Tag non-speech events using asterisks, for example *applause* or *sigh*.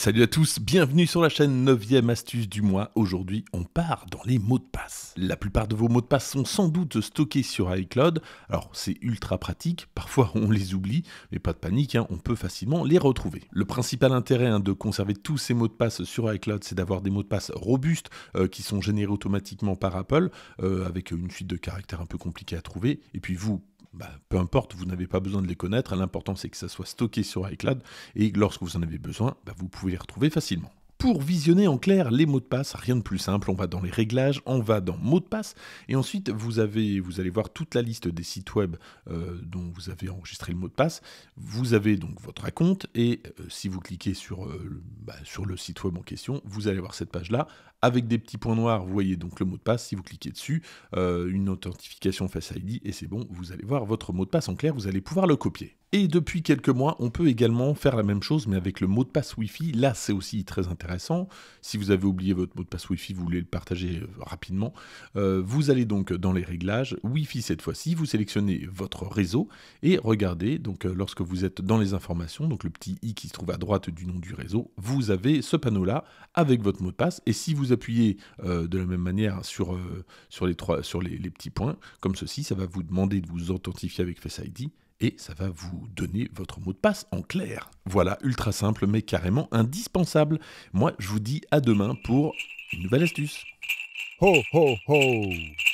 Salut à tous, bienvenue sur la chaîne 9ème astuce du mois. Aujourd'hui, on part dans les mots de passe. La plupart de vos mots de passe sont sans doute stockés sur iCloud. Alors, c'est ultra pratique, parfois *laughs* on les oublie, mais pas de panique, hein, on peut facilement les retrouver. Le principal intérêt hein, de conserver tous ces mots de passe sur iCloud, c'est d'avoir des mots de passe robustes euh, qui sont générés automatiquement par Apple, euh, avec une suite de caractères un peu compliquée à trouver. Et puis vous, bah, peu importe, vous n'avez pas besoin de les connaître. L'important, c'est que ça soit stocké sur iCloud. Et lorsque vous en avez besoin, bah, vous pouvez les retrouver facilement. Pour visionner en clair les mots de passe, rien de plus simple, on va dans les réglages, on va dans mots de passe, et ensuite vous, avez, vous allez voir toute la liste des sites web euh, dont vous avez enregistré le mot de passe. Vous avez donc votre compte, et euh, si vous cliquez sur, euh, bah, sur le site web en question, vous allez voir cette page-là, avec des petits points noirs, vous voyez donc le mot de passe, si vous cliquez dessus, une authentification Face ID, et c'est bon, vous allez voir votre mot de passe en clair, vous allez pouvoir le copier. Et depuis quelques mois, on peut également faire la même chose, mais avec le mot de passe Wi-Fi. Là, c'est aussi très intéressant. Si vous avez oublié votre mot de passe Wi-Fi, vous voulez le partager euh, rapidement. Euh, vous allez donc dans les réglages Wi-Fi cette fois-ci. Vous sélectionnez votre réseau et regardez. Donc, euh, lorsque vous êtes dans les informations, donc le petit i qui se trouve à droite du nom du réseau, vous avez ce panneau-là avec votre mot de passe. Et si vous appuyez de la même manière sur sur les trois sur les petits points comme ceci, ça va vous demander de vous authentifier avec Face ID et ça va vous donner votre mot de passe en clair. Voilà, ultra simple mais carrément indispensable. Moi, je vous dis à demain pour une nouvelle astuce. Ho ho ho